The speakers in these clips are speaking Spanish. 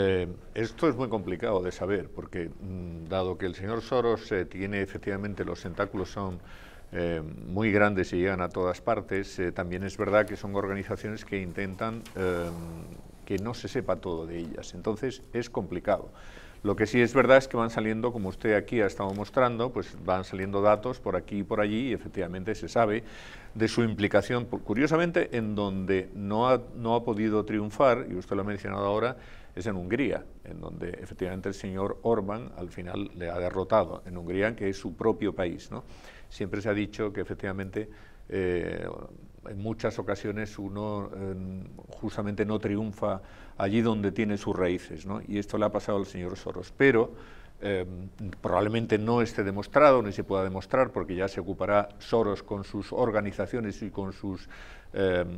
Eh, esto es muy complicado de saber, porque mm, dado que el señor Soros eh, tiene efectivamente los tentáculos son eh, muy grandes y llegan a todas partes, también es verdad que son organizaciones que intentan que no se sepa todo de ellas. Entonces es complicado. Lo que sí es verdad es que van saliendo, como usted aquí ha estado mostrando, pues van saliendo datos por aquí y por allí y efectivamente se sabe de su implicación. Curiosamente, en donde no ha, no ha podido triunfar, y usted lo ha mencionado ahora, es en Hungría, en donde efectivamente el señor Orban al final le ha derrotado, en Hungría, que es su propio país. ¿no? Siempre se ha dicho que efectivamente eh, en muchas ocasiones uno justamente no triunfa allí donde tiene sus raíces, ¿no? y esto le ha pasado al señor Soros, pero em, probablemente no esté demostrado, ni se pueda demostrar, porque ya se ocupará Soros con sus organizaciones y con sus, em,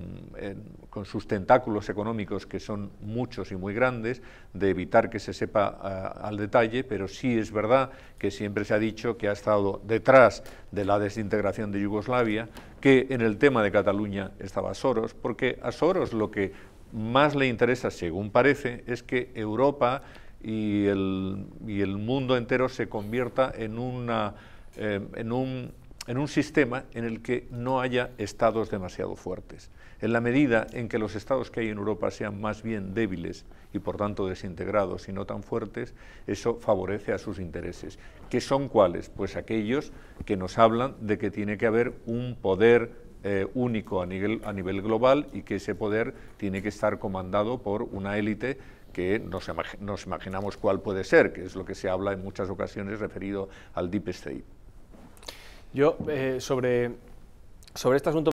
con sus tentáculos económicos, que son muchos y muy grandes, de evitar que se sepa al detalle, pero sí es verdad que siempre se ha dicho que ha estado detrás de la desintegración de Yugoslavia, que en el tema de Cataluña estaba Soros, porque a Soros lo que más le interesa, según parece, es que Europa y el, y el mundo entero se convierta en, una, eh, en un en un sistema en el que no haya estados demasiado fuertes. En la medida en que los estados que hay en Europa sean más bien débiles y por tanto desintegrados y no tan fuertes, eso favorece a sus intereses. ¿Qué son cuáles? Pues aquellos que nos hablan de que tiene que haber un poder eh, único a nivel, global y que ese poder tiene que estar comandado por una élite que nos, imaginamos cuál puede ser, que es lo que se habla en muchas ocasiones referido al Deep State. Yo, eh, sobre, sobre este asunto